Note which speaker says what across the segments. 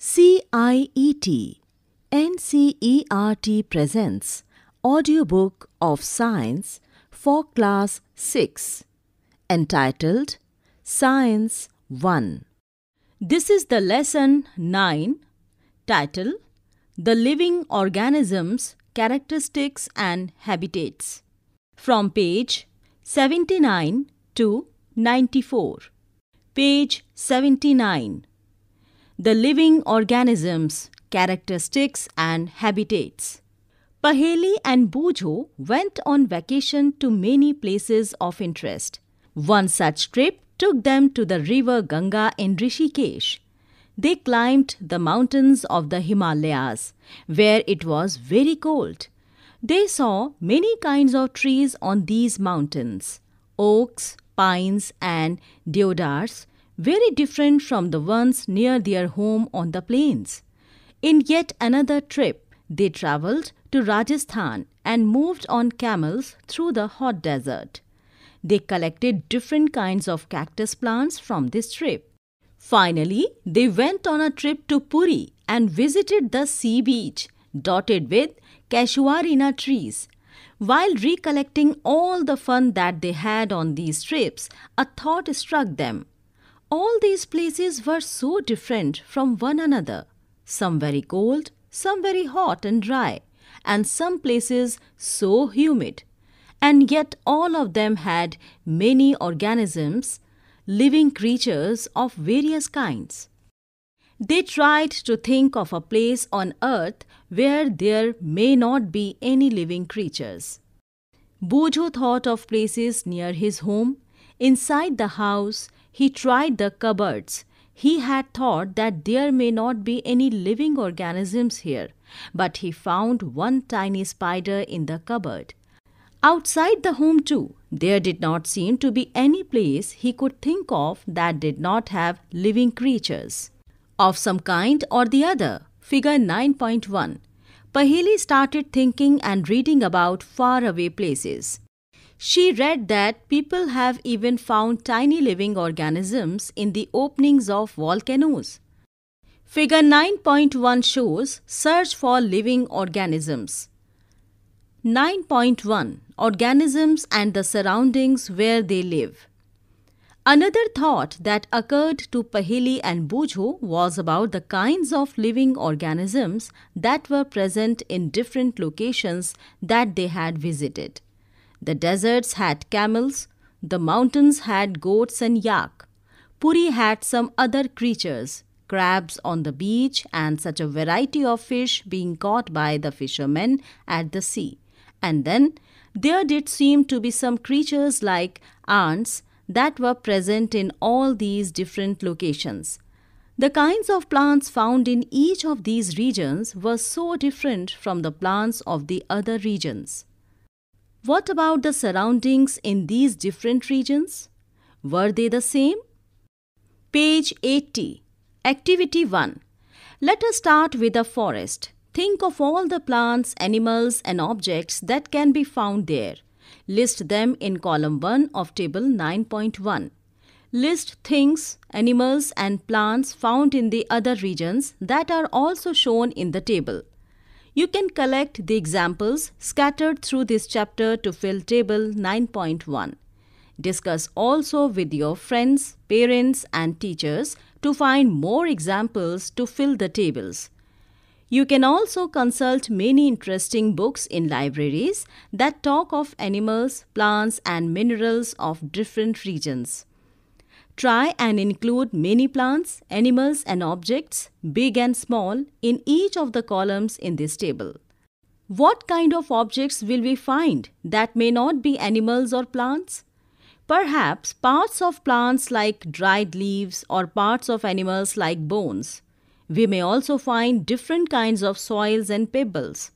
Speaker 1: CIET NCERT presents audiobook of science for class 6 entitled Science 1. This is the lesson 9 title The Living Organisms Characteristics and Habitats from page 79 to 94. Page 79 the living organisms, characteristics and habitats. Paheli and Bojo went on vacation to many places of interest. One such trip took them to the river Ganga in Rishikesh. They climbed the mountains of the Himalayas, where it was very cold. They saw many kinds of trees on these mountains oaks, pines, and deodars, very different from the ones near their home on the plains. In yet another trip, they traveled to Rajasthan and moved on camels through the hot desert. They collected different kinds of cactus plants from this trip. Finally, they went on a trip to Puri and visited the sea beach dotted with casuarina trees while recollecting all the fun that they had on these trips, a thought struck them. All these places were so different from one another, some very cold, some very hot and dry, and some places so humid. And yet all of them had many organisms, living creatures of various kinds. They tried to think of a place on earth where there may not be any living creatures. Bojo thought of places near his home, inside the house, he tried the cupboards. He had thought that there may not be any living organisms here, but he found one tiny spider in the cupboard. Outside the home, too, there did not seem to be any place he could think of that did not have living creatures. Of some kind or the other, figure 9.1. Pahili started thinking and reading about faraway places. She read that people have even found tiny living organisms in the openings of volcanoes. Figure 9.1 shows search for living organisms. 9.1 Organisms and the surroundings where they live. Another thought that occurred to Pahili and Bujo was about the kinds of living organisms that were present in different locations that they had visited. The deserts had camels, the mountains had goats and yak. Puri had some other creatures, crabs on the beach and such a variety of fish being caught by the fishermen at the sea. And then there did seem to be some creatures like ants that were present in all these different locations. The kinds of plants found in each of these regions were so different from the plants of the other regions. What about the surroundings in these different regions? Were they the same? Page 80. Activity 1. Let us start with the forest. Think of all the plants, animals and objects that can be found there. List them in column 1 of table 9.1. List things, animals and plants found in the other regions that are also shown in the table. You can collect the examples scattered through this chapter to fill table 9.1. Discuss also with your friends, parents and teachers to find more examples to fill the tables. You can also consult many interesting books in libraries that talk of animals, plants and minerals of different regions. Try and include many plants, animals and objects, big and small, in each of the columns in this table. What kind of objects will we find that may not be animals or plants? Perhaps parts of plants like dried leaves or parts of animals like bones. We may also find different kinds of soils and pebbles.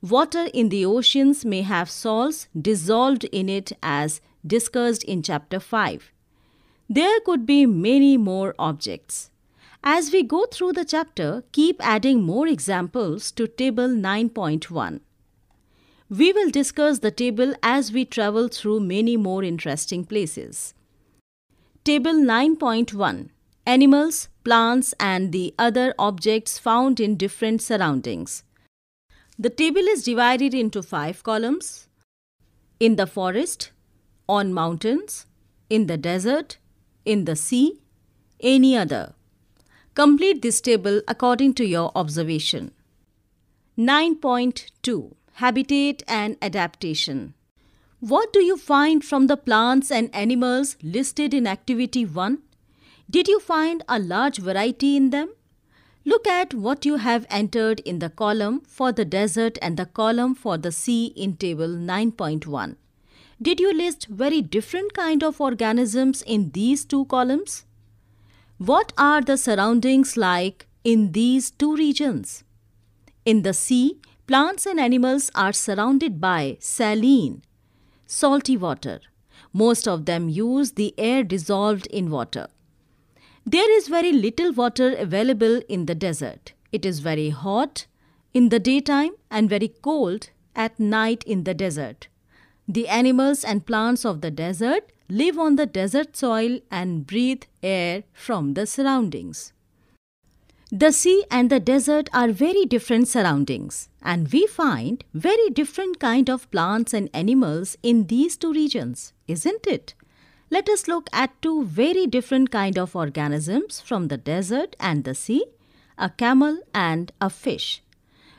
Speaker 1: Water in the oceans may have salts dissolved in it as discussed in chapter 5. There could be many more objects. As we go through the chapter, keep adding more examples to table 9.1. We will discuss the table as we travel through many more interesting places. Table 9.1 Animals, plants and the other objects found in different surroundings. The table is divided into five columns. In the forest, on mountains, in the desert, in the sea, any other. Complete this table according to your observation. 9.2 Habitat and Adaptation What do you find from the plants and animals listed in Activity 1? Did you find a large variety in them? Look at what you have entered in the column for the desert and the column for the sea in table 9.1. Did you list very different kind of organisms in these two columns? What are the surroundings like in these two regions? In the sea, plants and animals are surrounded by saline, salty water. Most of them use the air dissolved in water. There is very little water available in the desert. It is very hot in the daytime and very cold at night in the desert. The animals and plants of the desert live on the desert soil and breathe air from the surroundings. The sea and the desert are very different surroundings and we find very different kind of plants and animals in these two regions, isn't it? Let us look at two very different kind of organisms from the desert and the sea, a camel and a fish.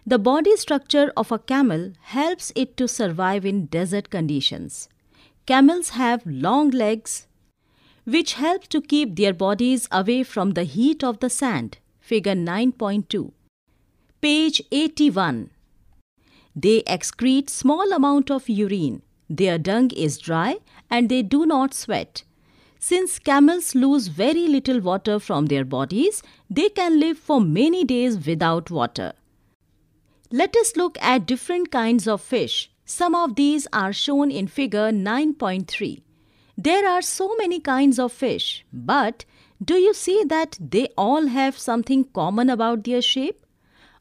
Speaker 1: The body structure of a camel helps it to survive in desert conditions. Camels have long legs, which help to keep their bodies away from the heat of the sand. Figure 9.2. Page 81. They excrete small amount of urine. Their dung is dry and they do not sweat. Since camels lose very little water from their bodies, they can live for many days without water. Let us look at different kinds of fish. Some of these are shown in figure 9.3. There are so many kinds of fish, but do you see that they all have something common about their shape?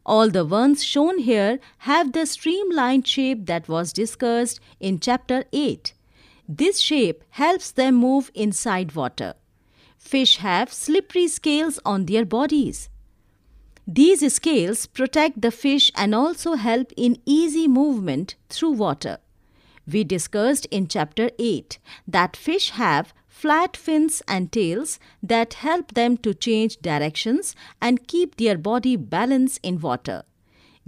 Speaker 1: All the ones shown here have the streamlined shape that was discussed in chapter 8. This shape helps them move inside water. Fish have slippery scales on their bodies. These scales protect the fish and also help in easy movement through water. We discussed in chapter 8 that fish have flat fins and tails that help them to change directions and keep their body balanced in water.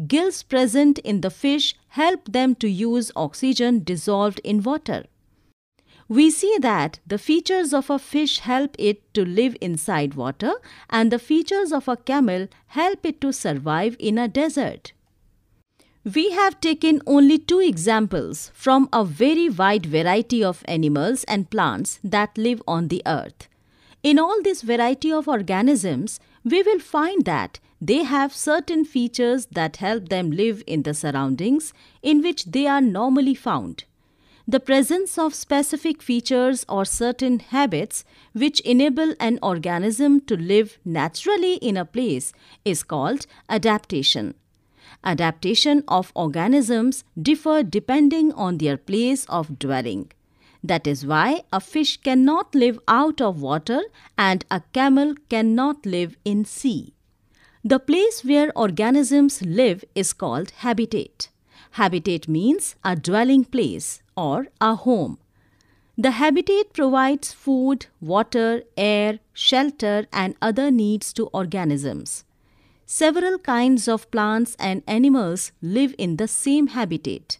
Speaker 1: Gills present in the fish help them to use oxygen dissolved in water. We see that the features of a fish help it to live inside water and the features of a camel help it to survive in a desert. We have taken only two examples from a very wide variety of animals and plants that live on the earth. In all this variety of organisms, we will find that they have certain features that help them live in the surroundings in which they are normally found the presence of specific features or certain habits which enable an organism to live naturally in a place is called adaptation. Adaptation of organisms differ depending on their place of dwelling. That is why a fish cannot live out of water and a camel cannot live in sea. The place where organisms live is called habitat. Habitat means a dwelling place or a home. The habitat provides food, water, air, shelter, and other needs to organisms. Several kinds of plants and animals live in the same habitat.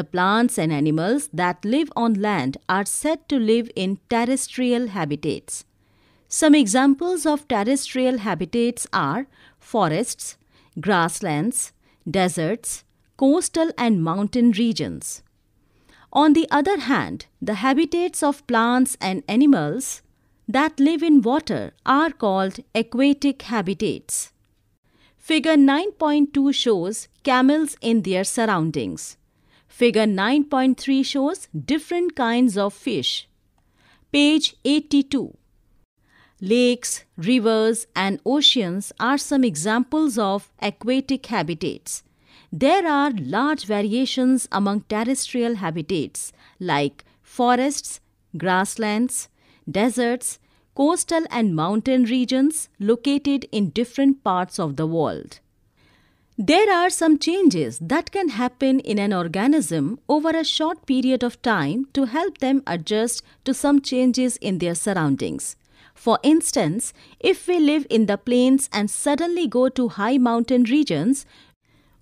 Speaker 1: The plants and animals that live on land are said to live in terrestrial habitats. Some examples of terrestrial habitats are forests, grasslands, deserts, coastal and mountain regions. On the other hand, the habitats of plants and animals that live in water are called aquatic habitats. Figure 9.2 shows camels in their surroundings. Figure 9.3 shows different kinds of fish. Page 82. Lakes, rivers and oceans are some examples of aquatic habitats. There are large variations among terrestrial habitats like forests, grasslands, deserts, coastal and mountain regions located in different parts of the world. There are some changes that can happen in an organism over a short period of time to help them adjust to some changes in their surroundings. For instance, if we live in the plains and suddenly go to high mountain regions,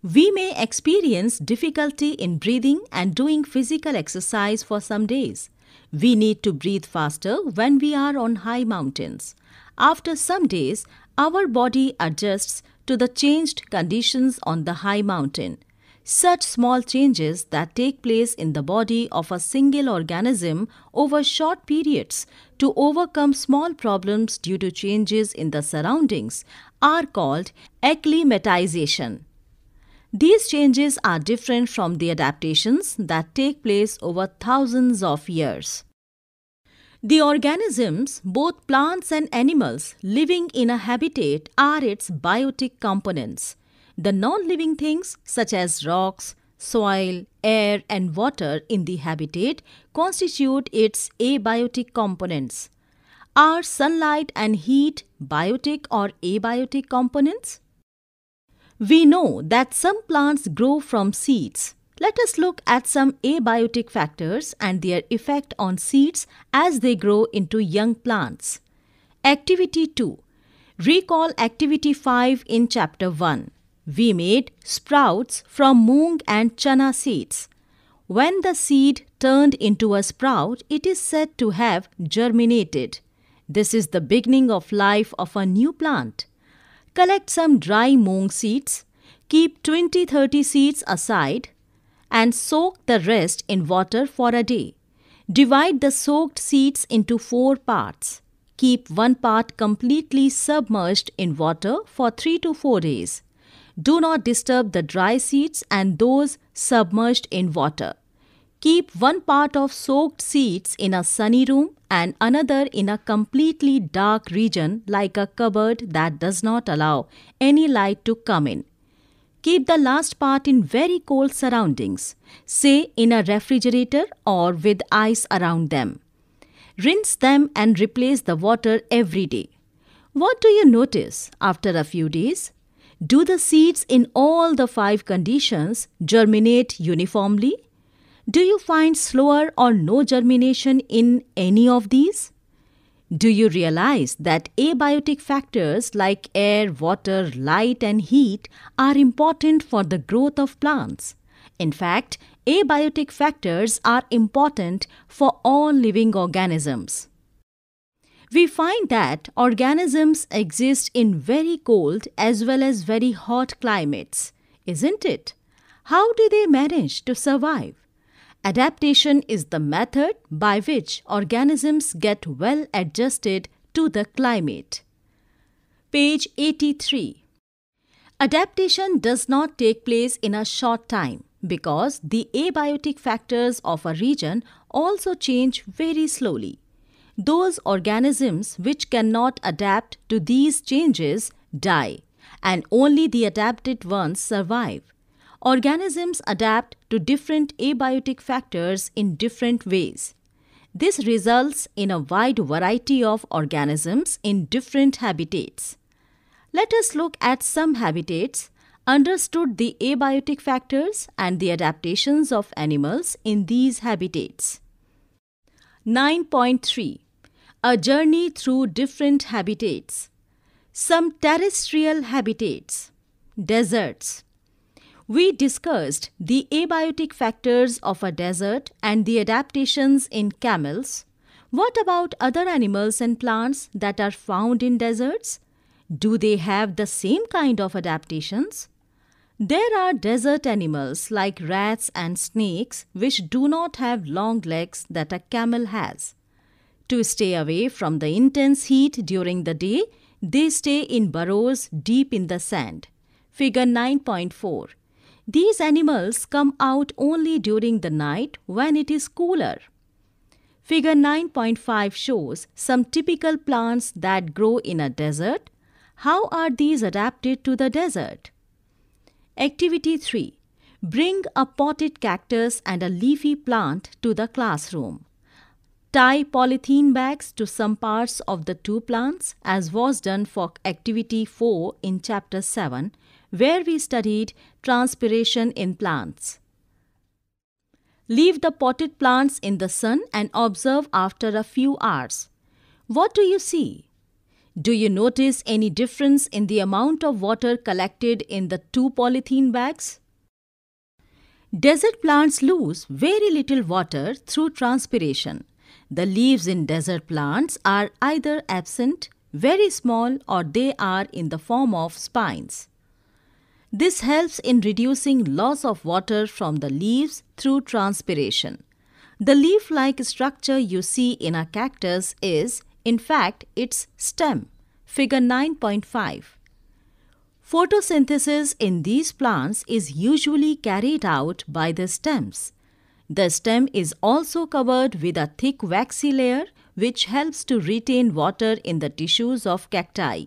Speaker 1: we may experience difficulty in breathing and doing physical exercise for some days. We need to breathe faster when we are on high mountains. After some days, our body adjusts to the changed conditions on the high mountain. Such small changes that take place in the body of a single organism over short periods to overcome small problems due to changes in the surroundings are called acclimatization. These changes are different from the adaptations that take place over thousands of years. The organisms, both plants and animals, living in a habitat are its biotic components. The non-living things such as rocks, soil, air and water in the habitat constitute its abiotic components. Are sunlight and heat biotic or abiotic components? We know that some plants grow from seeds. Let us look at some abiotic factors and their effect on seeds as they grow into young plants. Activity 2. Recall activity 5 in chapter 1. We made sprouts from moong and chana seeds. When the seed turned into a sprout, it is said to have germinated. This is the beginning of life of a new plant collect some dry mung seeds, keep 20-30 seeds aside and soak the rest in water for a day. Divide the soaked seeds into four parts. Keep one part completely submerged in water for 3 to 4 days. Do not disturb the dry seeds and those submerged in water. Keep one part of soaked seeds in a sunny room and another in a completely dark region like a cupboard that does not allow any light to come in. Keep the last part in very cold surroundings, say in a refrigerator or with ice around them. Rinse them and replace the water every day. What do you notice after a few days? Do the seeds in all the five conditions germinate uniformly? Do you find slower or no germination in any of these? Do you realize that abiotic factors like air, water, light, and heat are important for the growth of plants? In fact, abiotic factors are important for all living organisms. We find that organisms exist in very cold as well as very hot climates, isn't it? How do they manage to survive? Adaptation is the method by which organisms get well adjusted to the climate. Page 83. Adaptation does not take place in a short time because the abiotic factors of a region also change very slowly. Those organisms which cannot adapt to these changes die and only the adapted ones survive. Organisms adapt to different abiotic factors in different ways. This results in a wide variety of organisms in different habitats. Let us look at some habitats, understood the abiotic factors and the adaptations of animals in these habitats. 9.3 A journey through different habitats. Some terrestrial habitats, deserts, we discussed the abiotic factors of a desert and the adaptations in camels. What about other animals and plants that are found in deserts? Do they have the same kind of adaptations? There are desert animals like rats and snakes which do not have long legs that a camel has. To stay away from the intense heat during the day, they stay in burrows deep in the sand. Figure 9.4 these animals come out only during the night when it is cooler. Figure 9.5 shows some typical plants that grow in a desert. How are these adapted to the desert? Activity 3. Bring a potted cactus and a leafy plant to the classroom. Tie polythene bags to some parts of the two plants as was done for activity 4 in chapter 7 where we studied transpiration in plants. Leave the potted plants in the sun and observe after a few hours. What do you see? Do you notice any difference in the amount of water collected in the two polythene bags? Desert plants lose very little water through transpiration. The leaves in desert plants are either absent, very small or they are in the form of spines. This helps in reducing loss of water from the leaves through transpiration. The leaf-like structure you see in a cactus is, in fact, its stem, figure 9.5. Photosynthesis in these plants is usually carried out by the stems. The stem is also covered with a thick waxy layer which helps to retain water in the tissues of cacti.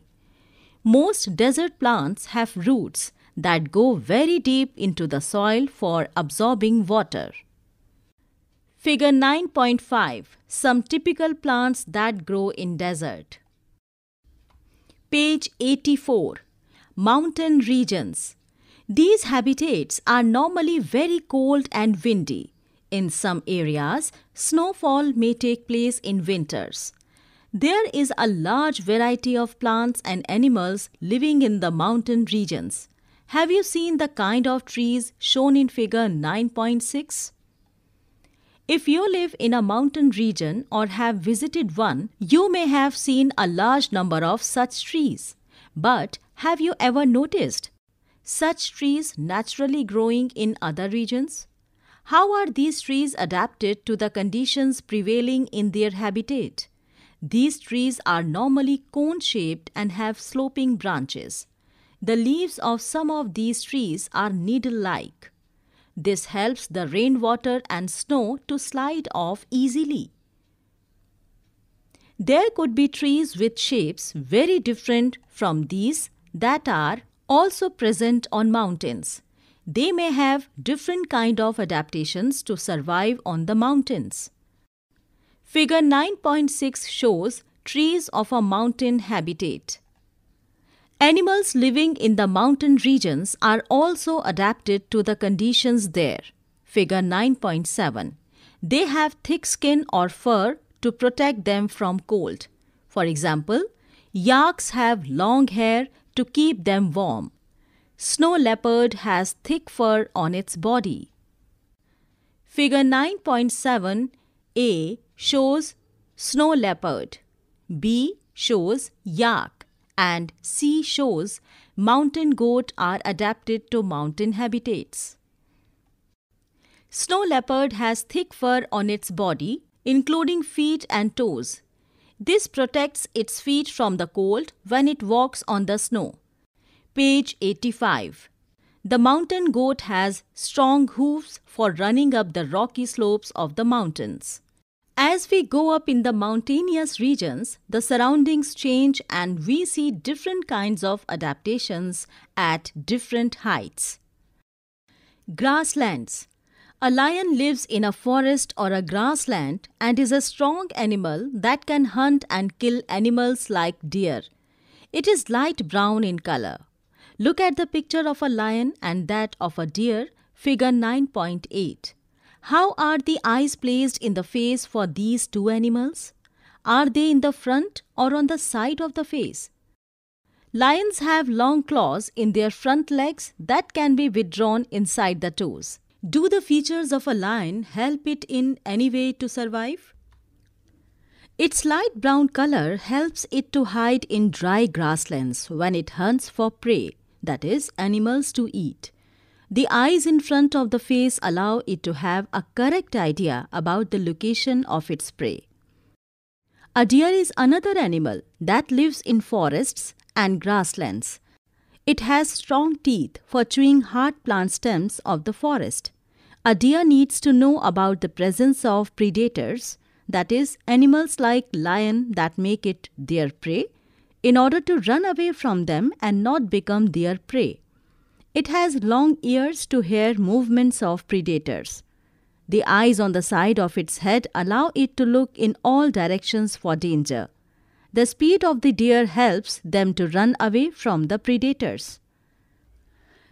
Speaker 1: Most desert plants have roots that go very deep into the soil for absorbing water. Figure 9.5 Some typical plants that grow in desert. Page 84 Mountain regions. These habitats are normally very cold and windy. In some areas, snowfall may take place in winters. There is a large variety of plants and animals living in the mountain regions. Have you seen the kind of trees shown in figure 9.6? If you live in a mountain region or have visited one, you may have seen a large number of such trees. But have you ever noticed such trees naturally growing in other regions? How are these trees adapted to the conditions prevailing in their habitat? These trees are normally cone shaped and have sloping branches. The leaves of some of these trees are needle-like. This helps the rainwater and snow to slide off easily. There could be trees with shapes very different from these that are also present on mountains. They may have different kind of adaptations to survive on the mountains. Figure 9.6 shows trees of a mountain habitat. Animals living in the mountain regions are also adapted to the conditions there. Figure 9.7. They have thick skin or fur to protect them from cold. For example, yaks have long hair to keep them warm. Snow leopard has thick fur on its body. Figure 9.7a shows snow leopard. B shows yak and sea shores, mountain goat are adapted to mountain habitats. Snow leopard has thick fur on its body, including feet and toes. This protects its feet from the cold when it walks on the snow. Page 85. The mountain goat has strong hooves for running up the rocky slopes of the mountains. As we go up in the mountainous regions, the surroundings change and we see different kinds of adaptations at different heights. Grasslands A lion lives in a forest or a grassland and is a strong animal that can hunt and kill animals like deer. It is light brown in color. Look at the picture of a lion and that of a deer, figure 9.8. How are the eyes placed in the face for these two animals? Are they in the front or on the side of the face? Lions have long claws in their front legs that can be withdrawn inside the toes. Do the features of a lion help it in any way to survive? Its light brown color helps it to hide in dry grasslands when it hunts for prey, that is, animals to eat. The eyes in front of the face allow it to have a correct idea about the location of its prey. A deer is another animal that lives in forests and grasslands. It has strong teeth for chewing hard plant stems of the forest. A deer needs to know about the presence of predators, that is, animals like lion that make it their prey, in order to run away from them and not become their prey. It has long ears to hear movements of predators. The eyes on the side of its head allow it to look in all directions for danger. The speed of the deer helps them to run away from the predators.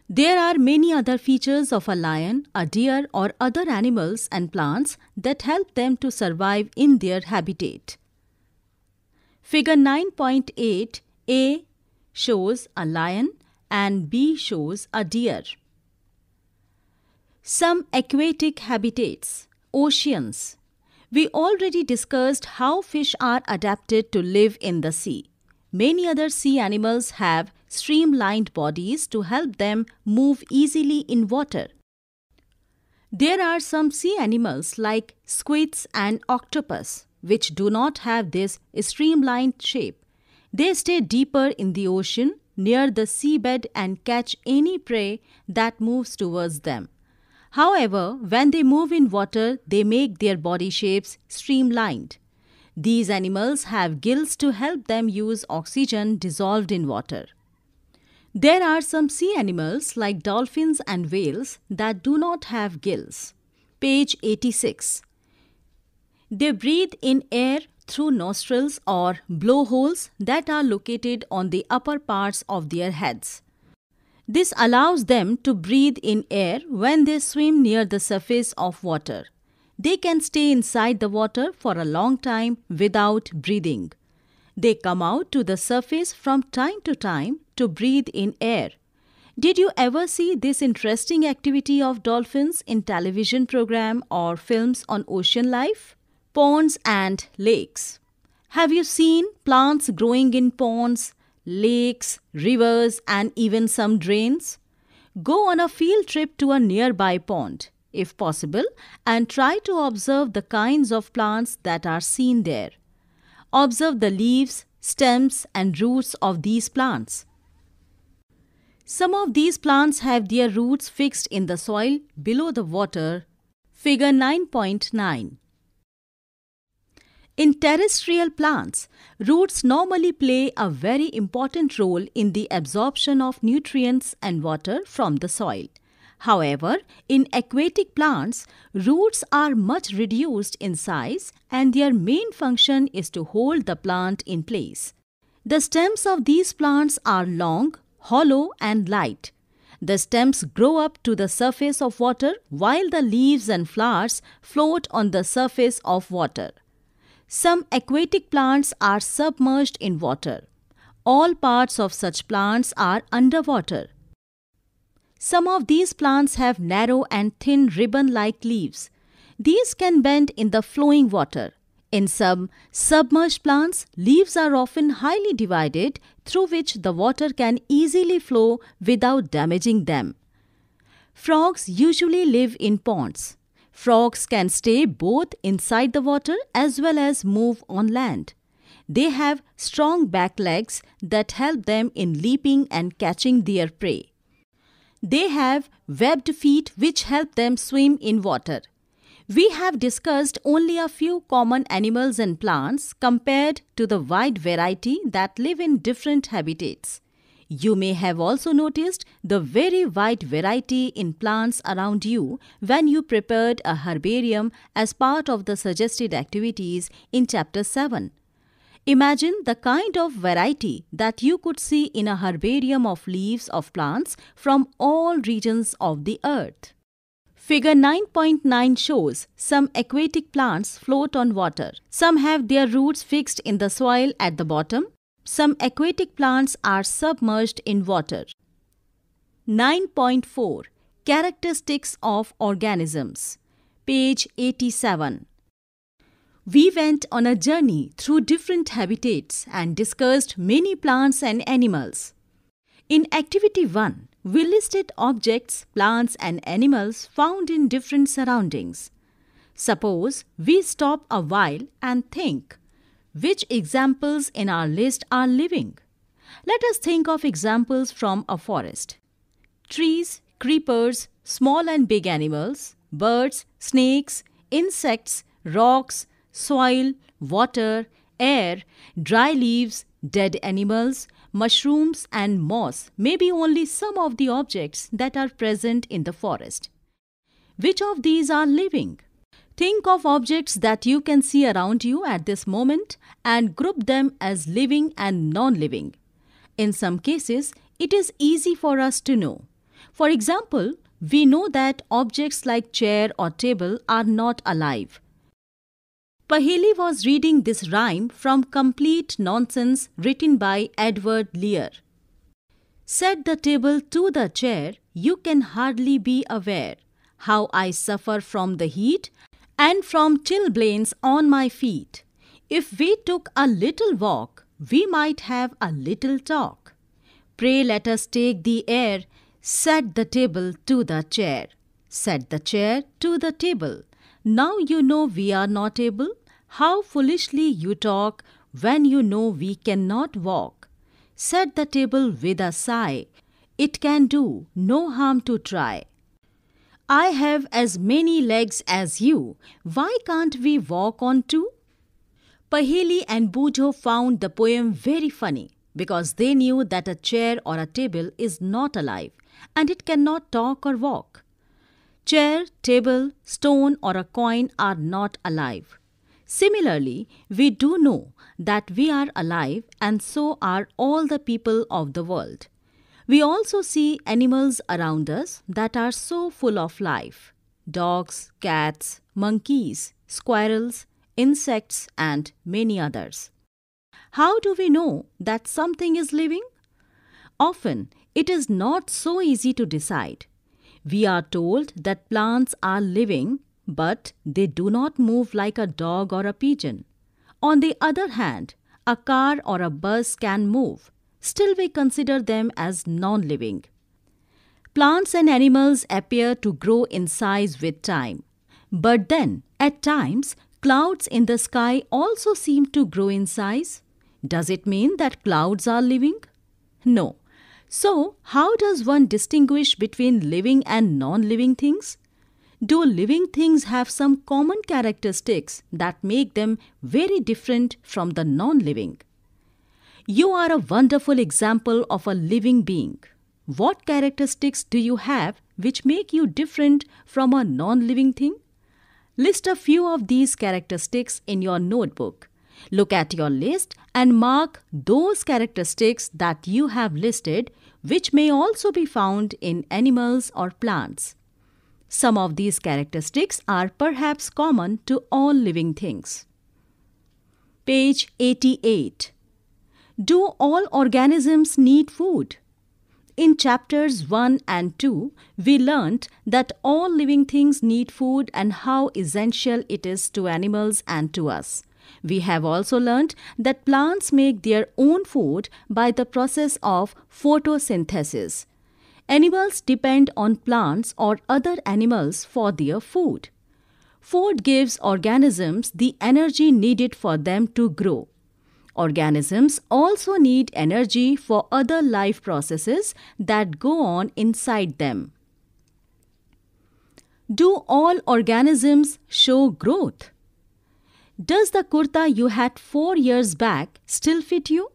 Speaker 1: There are many other features of a lion, a deer, or other animals and plants that help them to survive in their habitat. Figure 9.8 A shows a lion and B shows a deer. Some aquatic habitats, oceans. We already discussed how fish are adapted to live in the sea. Many other sea animals have streamlined bodies to help them move easily in water. There are some sea animals like squids and octopus which do not have this streamlined shape. They stay deeper in the ocean near the seabed and catch any prey that moves towards them. However, when they move in water, they make their body shapes streamlined. These animals have gills to help them use oxygen dissolved in water. There are some sea animals like dolphins and whales that do not have gills. Page 86. They breathe in air through nostrils or blowholes that are located on the upper parts of their heads. This allows them to breathe in air when they swim near the surface of water. They can stay inside the water for a long time without breathing. They come out to the surface from time to time to breathe in air. Did you ever see this interesting activity of dolphins in television program or films on ocean life? ponds and lakes. Have you seen plants growing in ponds, lakes, rivers, and even some drains? Go on a field trip to a nearby pond, if possible, and try to observe the kinds of plants that are seen there. Observe the leaves, stems, and roots of these plants. Some of these plants have their roots fixed in the soil below the water, figure 9.9. In terrestrial plants, roots normally play a very important role in the absorption of nutrients and water from the soil. However, in aquatic plants, roots are much reduced in size and their main function is to hold the plant in place. The stems of these plants are long, hollow and light. The stems grow up to the surface of water while the leaves and flowers float on the surface of water. Some aquatic plants are submerged in water. All parts of such plants are underwater. Some of these plants have narrow and thin ribbon-like leaves. These can bend in the flowing water. In some submerged plants, leaves are often highly divided through which the water can easily flow without damaging them. Frogs usually live in ponds. Frogs can stay both inside the water as well as move on land. They have strong back legs that help them in leaping and catching their prey. They have webbed feet which help them swim in water. We have discussed only a few common animals and plants compared to the wide variety that live in different habitats. You may have also noticed the very wide variety in plants around you when you prepared a herbarium as part of the suggested activities in Chapter 7. Imagine the kind of variety that you could see in a herbarium of leaves of plants from all regions of the earth. Figure 9.9 shows some aquatic plants float on water. Some have their roots fixed in the soil at the bottom some aquatic plants are submerged in water. 9.4 Characteristics of Organisms Page 87 We went on a journey through different habitats and discussed many plants and animals. In Activity 1, we listed objects, plants and animals found in different surroundings. Suppose we stop a while and think. Which examples in our list are living? Let us think of examples from a forest. Trees, creepers, small and big animals, birds, snakes, insects, rocks, soil, water, air, dry leaves, dead animals, mushrooms and moss may be only some of the objects that are present in the forest. Which of these are living? Think of objects that you can see around you at this moment and group them as living and non-living. In some cases, it is easy for us to know. For example, we know that objects like chair or table are not alive. Paheli was reading this rhyme from Complete Nonsense written by Edward Lear. Set the table to the chair, you can hardly be aware how I suffer from the heat and from chilblains on my feet. If we took a little walk, we might have a little talk. Pray let us take the air, set the table to the chair. Set the chair to the table. Now you know we are not able. How foolishly you talk when you know we cannot walk. Set the table with a sigh. It can do no harm to try. I have as many legs as you. Why can't we walk on two? Paheli and Bujo found the poem very funny because they knew that a chair or a table is not alive and it cannot talk or walk. Chair, table, stone, or a coin are not alive. Similarly, we do know that we are alive and so are all the people of the world. We also see animals around us that are so full of life dogs, cats, monkeys, squirrels, insects, and many others. How do we know that something is living? Often, it is not so easy to decide. We are told that plants are living, but they do not move like a dog or a pigeon. On the other hand, a car or a bus can move, still we consider them as non-living. Plants and animals appear to grow in size with time. But then, at times, clouds in the sky also seem to grow in size. Does it mean that clouds are living? No. So, how does one distinguish between living and non-living things? Do living things have some common characteristics that make them very different from the non-living? You are a wonderful example of a living being. What characteristics do you have which make you different from a non living thing? List a few of these characteristics in your notebook. Look at your list and mark those characteristics that you have listed, which may also be found in animals or plants. Some of these characteristics are perhaps common to all living things. Page 88 do all organisms need food? In chapters 1 and 2, we learnt that all living things need food and how essential it is to animals and to us. We have also learnt that plants make their own food by the process of photosynthesis. Animals depend on plants or other animals for their food. Food gives organisms the energy needed for them to grow. Organisms also need energy for other life processes that go on inside them. Do all organisms show growth? Does the kurta you had four years back still fit you?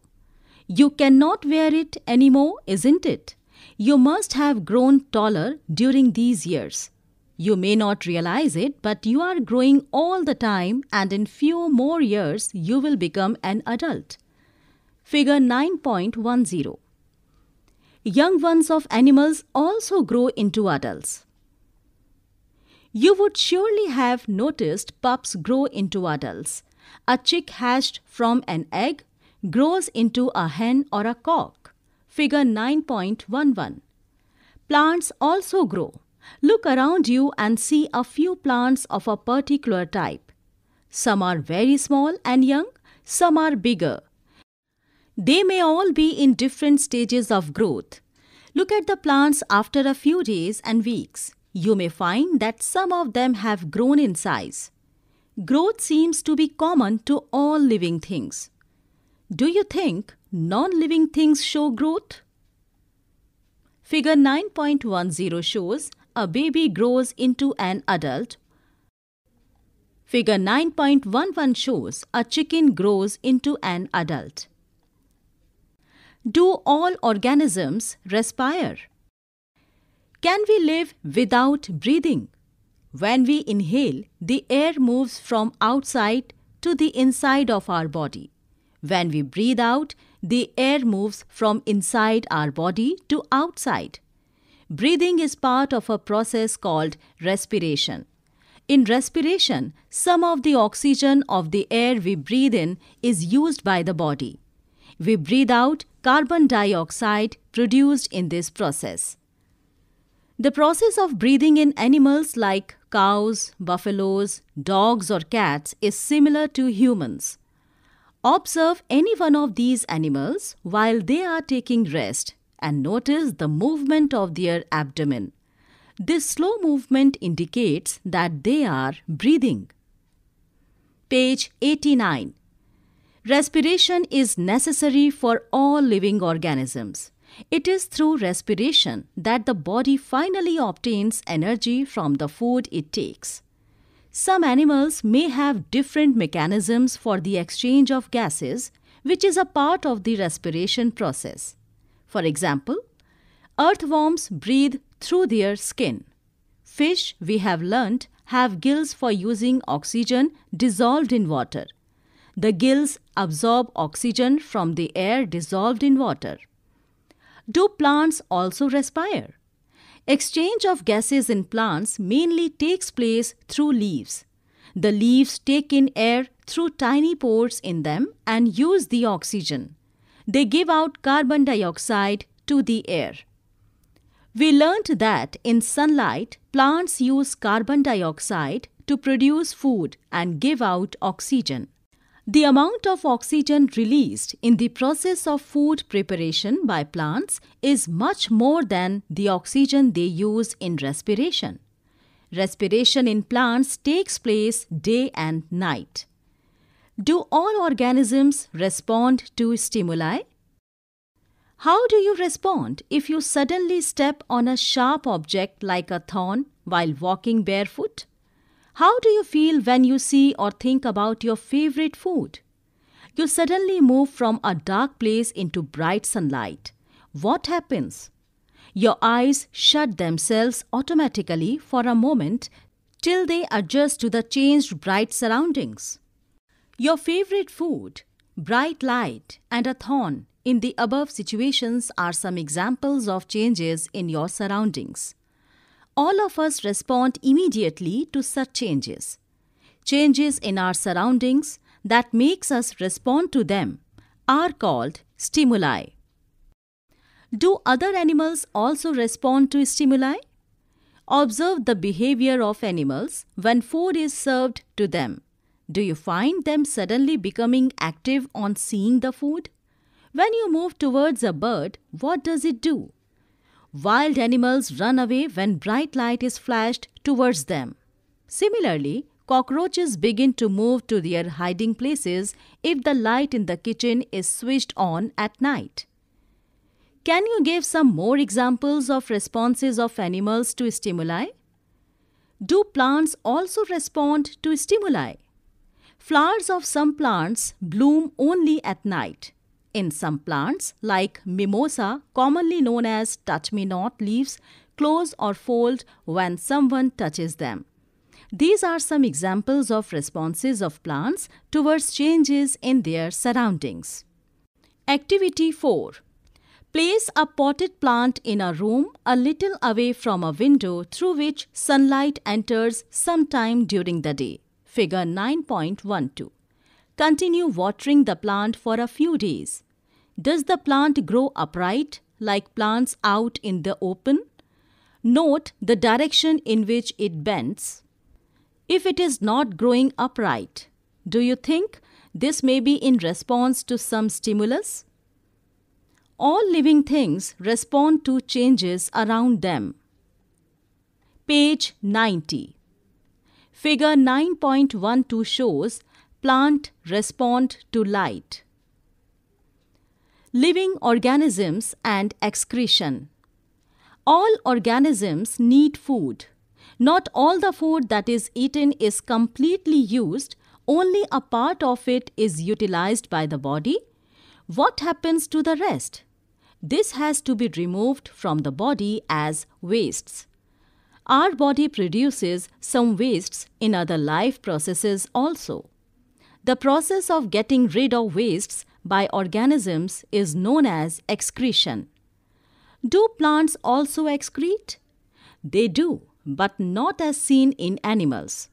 Speaker 1: You cannot wear it anymore, isn't it? You must have grown taller during these years. You may not realize it, but you are growing all the time and in few more years you will become an adult. Figure 9.10 Young ones of animals also grow into adults. You would surely have noticed pups grow into adults. A chick hatched from an egg grows into a hen or a cock. Figure 9.11 Plants also grow. Look around you and see a few plants of a particular type. Some are very small and young, some are bigger. They may all be in different stages of growth. Look at the plants after a few days and weeks. You may find that some of them have grown in size. Growth seems to be common to all living things. Do you think non-living things show growth? Figure 9.10 shows a baby grows into an adult. Figure 9.11 shows a chicken grows into an adult. Do all organisms respire? Can we live without breathing? When we inhale, the air moves from outside to the inside of our body. When we breathe out, the air moves from inside our body to outside. Breathing is part of a process called respiration. In respiration, some of the oxygen of the air we breathe in is used by the body. We breathe out carbon dioxide produced in this process. The process of breathing in animals like cows, buffaloes, dogs, or cats is similar to humans. Observe any one of these animals while they are taking rest and notice the movement of their abdomen. This slow movement indicates that they are breathing. Page 89. Respiration is necessary for all living organisms. It is through respiration that the body finally obtains energy from the food it takes. Some animals may have different mechanisms for the exchange of gases, which is a part of the respiration process. For example, earthworms breathe through their skin. Fish, we have learnt, have gills for using oxygen dissolved in water. The gills absorb oxygen from the air dissolved in water. Do plants also respire? Exchange of gases in plants mainly takes place through leaves. The leaves take in air through tiny pores in them and use the oxygen. They give out carbon dioxide to the air. We learned that in sunlight, plants use carbon dioxide to produce food and give out oxygen. The amount of oxygen released in the process of food preparation by plants is much more than the oxygen they use in respiration. Respiration in plants takes place day and night. Do all organisms respond to stimuli? How do you respond if you suddenly step on a sharp object like a thorn while walking barefoot? How do you feel when you see or think about your favorite food? You suddenly move from a dark place into bright sunlight. What happens? Your eyes shut themselves automatically for a moment till they adjust to the changed bright surroundings. Your favorite food, bright light, and a thorn in the above situations are some examples of changes in your surroundings. All of us respond immediately to such changes. Changes in our surroundings that makes us respond to them are called stimuli. Do other animals also respond to stimuli? Observe the behavior of animals when food is served to them. Do you find them suddenly becoming active on seeing the food? When you move towards a bird, what does it do? Wild animals run away when bright light is flashed towards them. Similarly, cockroaches begin to move to their hiding places if the light in the kitchen is switched on at night. Can you give some more examples of responses of animals to stimuli? Do plants also respond to stimuli? Flowers of some plants bloom only at night. In some plants, like mimosa, commonly known as touch-me-not leaves, close or fold when someone touches them. These are some examples of responses of plants towards changes in their surroundings. Activity 4. Place a potted plant in a room a little away from a window through which sunlight enters sometime during the day figure 9.12. Continue watering the plant for a few days. Does the plant grow upright like plants out in the open? Note the direction in which it bends. If it is not growing upright, do you think this may be in response to some stimulus? All living things respond to changes around them. Page 90. Figure 9.12 shows plant respond to light. Living organisms and excretion. All organisms need food. Not all the food that is eaten is completely used, only a part of it is utilized by the body. What happens to the rest? This has to be removed from the body as wastes our body produces some wastes in other life processes also. The process of getting rid of wastes by organisms is known as excretion. Do plants also excrete? They do, but not as seen in animals.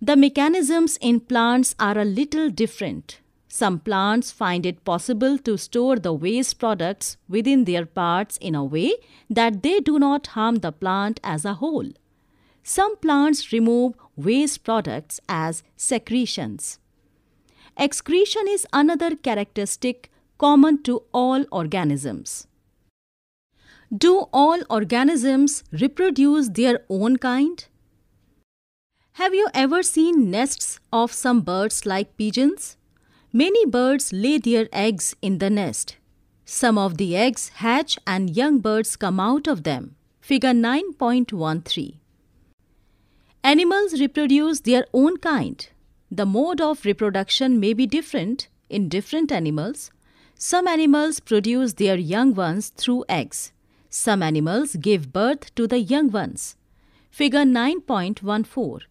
Speaker 1: The mechanisms in plants are a little different. Some plants find it possible to store the waste products within their parts in a way that they do not harm the plant as a whole. Some plants remove waste products as secretions. Excretion is another characteristic common to all organisms. Do all organisms reproduce their own kind? Have you ever seen nests of some birds like pigeons? Many birds lay their eggs in the nest. Some of the eggs hatch and young birds come out of them. Figure 9.13 Animals reproduce their own kind. The mode of reproduction may be different in different animals. Some animals produce their young ones through eggs. Some animals give birth to the young ones. Figure 9.14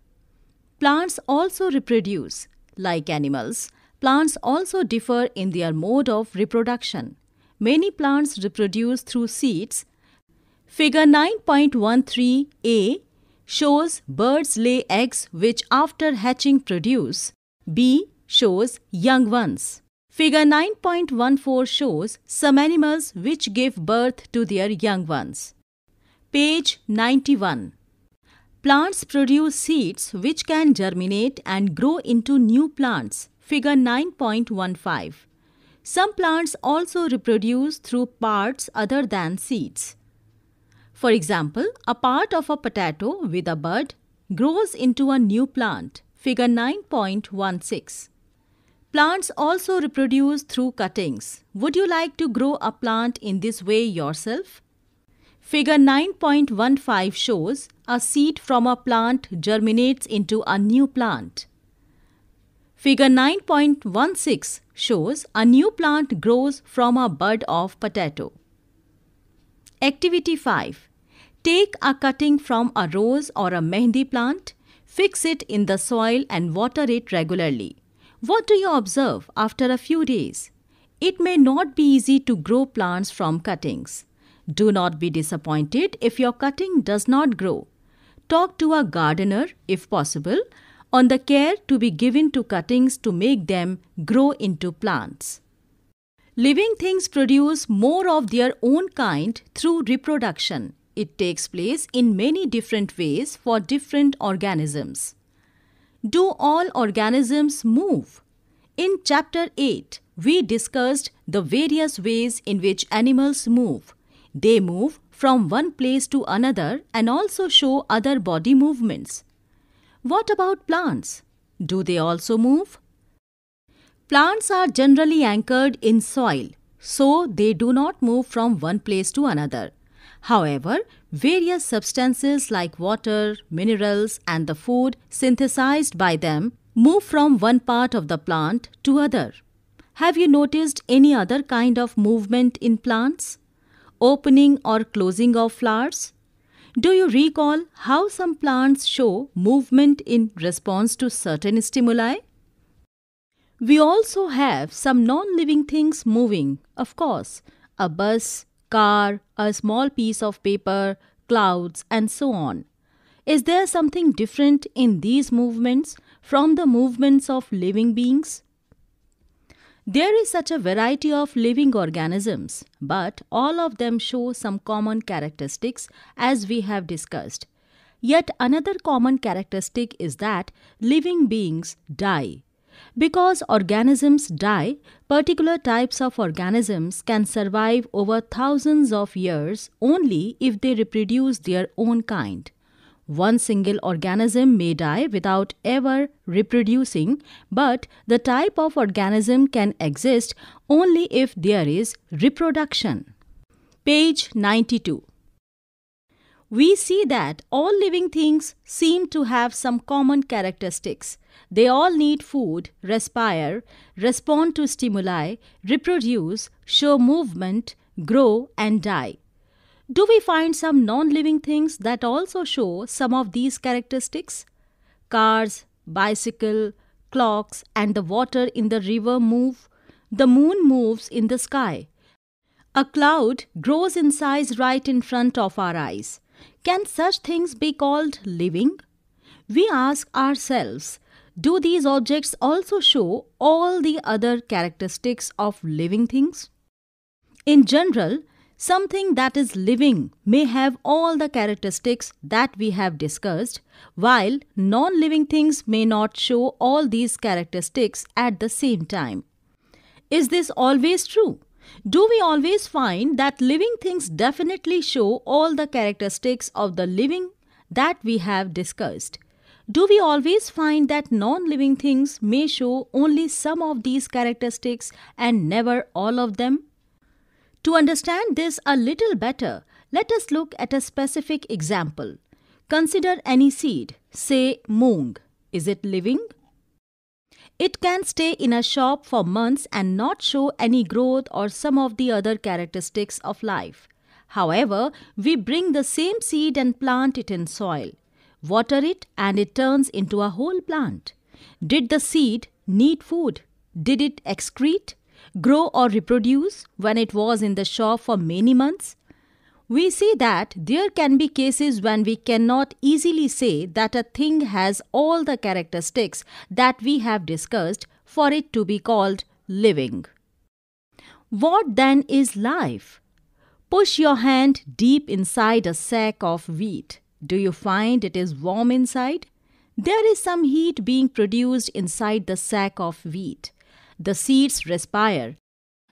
Speaker 1: Plants also reproduce. Like animals, Plants also differ in their mode of reproduction. Many plants reproduce through seeds. Figure 9.13a shows birds lay eggs which after hatching produce. B shows young ones. Figure 9.14 shows some animals which give birth to their young ones. Page 91. Plants produce seeds which can germinate and grow into new plants figure 9.15. Some plants also reproduce through parts other than seeds. For example, a part of a potato with a bud grows into a new plant, figure 9.16. Plants also reproduce through cuttings. Would you like to grow a plant in this way yourself? Figure 9.15 shows a seed from a plant germinates into a new plant. Figure 9.16 shows a new plant grows from a bud of potato. Activity 5. Take a cutting from a rose or a mehendi plant, fix it in the soil and water it regularly. What do you observe after a few days? It may not be easy to grow plants from cuttings. Do not be disappointed if your cutting does not grow. Talk to a gardener, if possible, on the care to be given to cuttings to make them grow into plants. Living things produce more of their own kind through reproduction. It takes place in many different ways for different organisms. Do all organisms move? In chapter 8, we discussed the various ways in which animals move. They move from one place to another and also show other body movements. What about plants? Do they also move? Plants are generally anchored in soil, so they do not move from one place to another. However, various substances like water, minerals, and the food synthesized by them move from one part of the plant to other. Have you noticed any other kind of movement in plants? Opening or closing of flowers? Do you recall how some plants show movement in response to certain stimuli? We also have some non-living things moving, of course, a bus, car, a small piece of paper, clouds and so on. Is there something different in these movements from the movements of living beings? There is such a variety of living organisms, but all of them show some common characteristics as we have discussed. Yet another common characteristic is that living beings die. Because organisms die, particular types of organisms can survive over thousands of years only if they reproduce their own kind. One single organism may die without ever reproducing, but the type of organism can exist only if there is reproduction. Page 92 we see that all living things seem to have some common characteristics. They all need food, respire, respond to stimuli, reproduce, show movement, grow and die. Do we find some non-living things that also show some of these characteristics? Cars, bicycle, clocks and the water in the river move. The moon moves in the sky. A cloud grows in size right in front of our eyes. Can such things be called living? We ask ourselves, do these objects also show all the other characteristics of living things? In general, Something that is living may have all the characteristics that we have discussed, while non living things may not show all these characteristics at the same time. Is this always true? Do we always find that living things definitely show all the characteristics of the living that we have discussed? Do we always find that non living things may show only some of these characteristics and never all of them? To understand this a little better, let us look at a specific example. Consider any seed, say moong. Is it living? It can stay in a shop for months and not show any growth or some of the other characteristics of life. However, we bring the same seed and plant it in soil. Water it and it turns into a whole plant. Did the seed need food? Did it excrete? grow or reproduce when it was in the shore for many months? We see that there can be cases when we cannot easily say that a thing has all the characteristics that we have discussed for it to be called living. What then is life? Push your hand deep inside a sack of wheat. Do you find it is warm inside? There is some heat being produced inside the sack of wheat. The seeds respire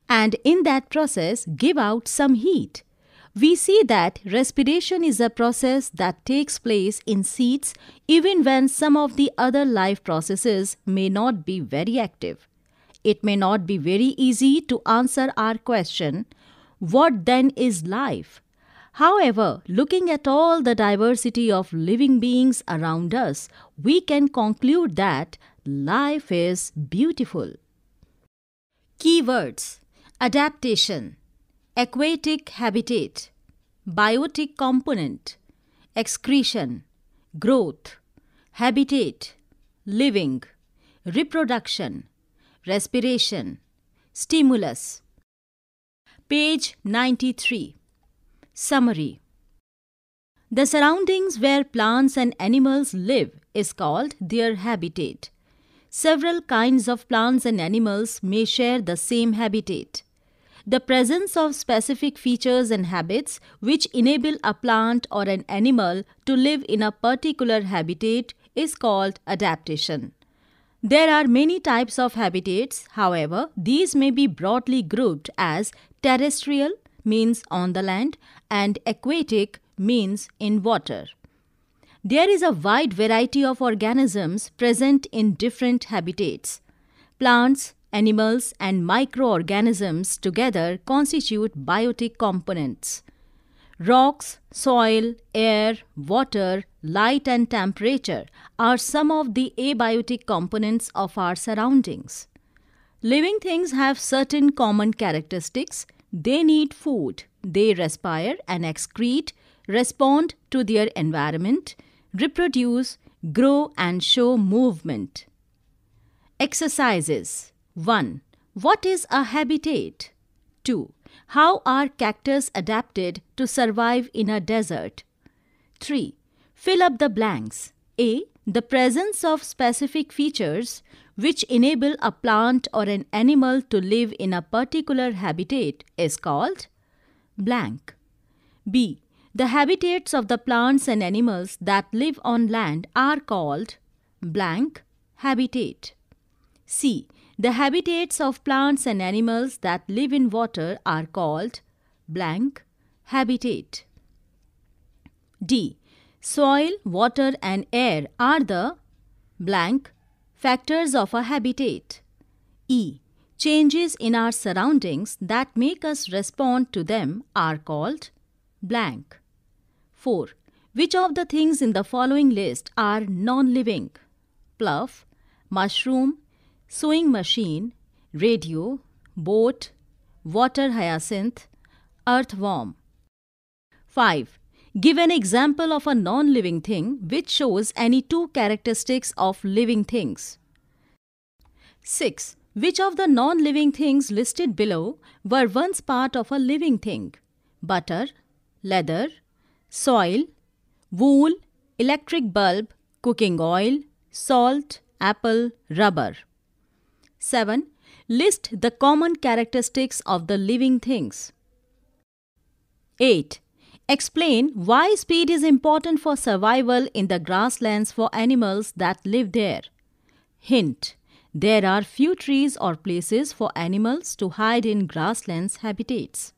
Speaker 1: and in that process give out some heat. We see that respiration is a process that takes place in seeds even when some of the other life processes may not be very active. It may not be very easy to answer our question, what then is life? However, looking at all the diversity of living beings around us, we can conclude that life is beautiful. Keywords Adaptation Aquatic habitat Biotic component Excretion Growth Habitat Living Reproduction Respiration Stimulus Page 93 Summary The surroundings where plants and animals live is called their habitat several kinds of plants and animals may share the same habitat. The presence of specific features and habits which enable a plant or an animal to live in a particular habitat is called adaptation. There are many types of habitats, however, these may be broadly grouped as terrestrial means on the land and aquatic means in water. There is a wide variety of organisms present in different habitats. Plants, animals and microorganisms together constitute biotic components. Rocks, soil, air, water, light and temperature are some of the abiotic components of our surroundings. Living things have certain common characteristics. They need food, they respire and excrete, respond to their environment, reproduce, grow and show movement. Exercises 1. What is a habitat? 2. How are cactus adapted to survive in a desert? 3. Fill up the blanks. A. The presence of specific features which enable a plant or an animal to live in a particular habitat is called blank. B. The habitats of the plants and animals that live on land are called blank habitat. C. The habitats of plants and animals that live in water are called blank habitat. D. Soil, water and air are the blank factors of a habitat. E. Changes in our surroundings that make us respond to them are called blank. 4. Which of the things in the following list are non-living? Pluff, mushroom, sewing machine, radio, boat, water hyacinth, earthworm. 5. Give an example of a non-living thing which shows any two characteristics of living things. 6. Which of the non-living things listed below were once part of a living thing? Butter, leather, soil, wool, electric bulb, cooking oil, salt, apple, rubber. 7. List the common characteristics of the living things. 8. Explain why speed is important for survival in the grasslands for animals that live there. Hint. There are few trees or places for animals to hide in grasslands habitats.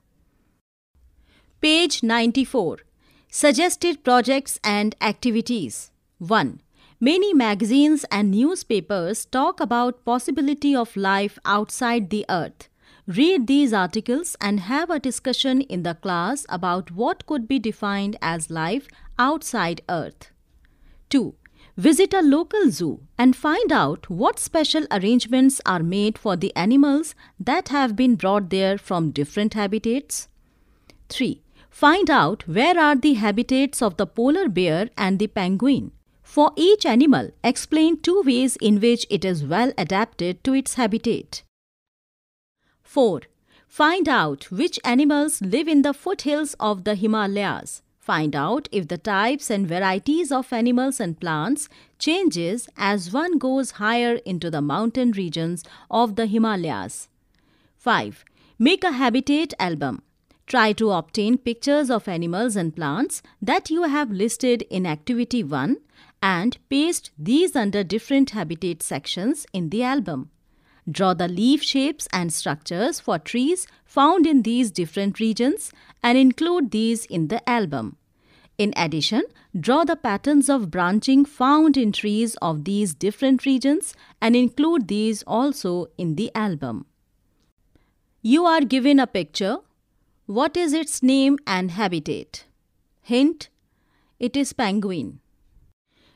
Speaker 1: Page 94. Suggested projects and activities. 1. Many magazines and newspapers talk about possibility of life outside the earth. Read these articles and have a discussion in the class about what could be defined as life outside earth. 2. Visit a local zoo and find out what special arrangements are made for the animals that have been brought there from different habitats. 3. Find out where are the habitats of the polar bear and the penguin. For each animal, explain two ways in which it is well adapted to its habitat. 4. Find out which animals live in the foothills of the Himalayas. Find out if the types and varieties of animals and plants changes as one goes higher into the mountain regions of the Himalayas. 5. Make a habitat album. Try to obtain pictures of animals and plants that you have listed in Activity 1 and paste these under different habitat sections in the album. Draw the leaf shapes and structures for trees found in these different regions and include these in the album. In addition, draw the patterns of branching found in trees of these different regions and include these also in the album. You are given a picture what is its name and habitat? Hint It is penguin.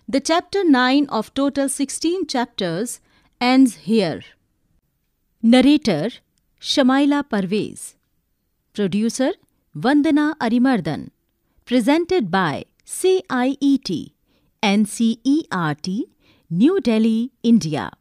Speaker 1: The chapter 9 of total 16 chapters ends here. Narrator Shamaila Parvez. Producer Vandana Arimardhan. Presented by CIET NCERT, New Delhi, India.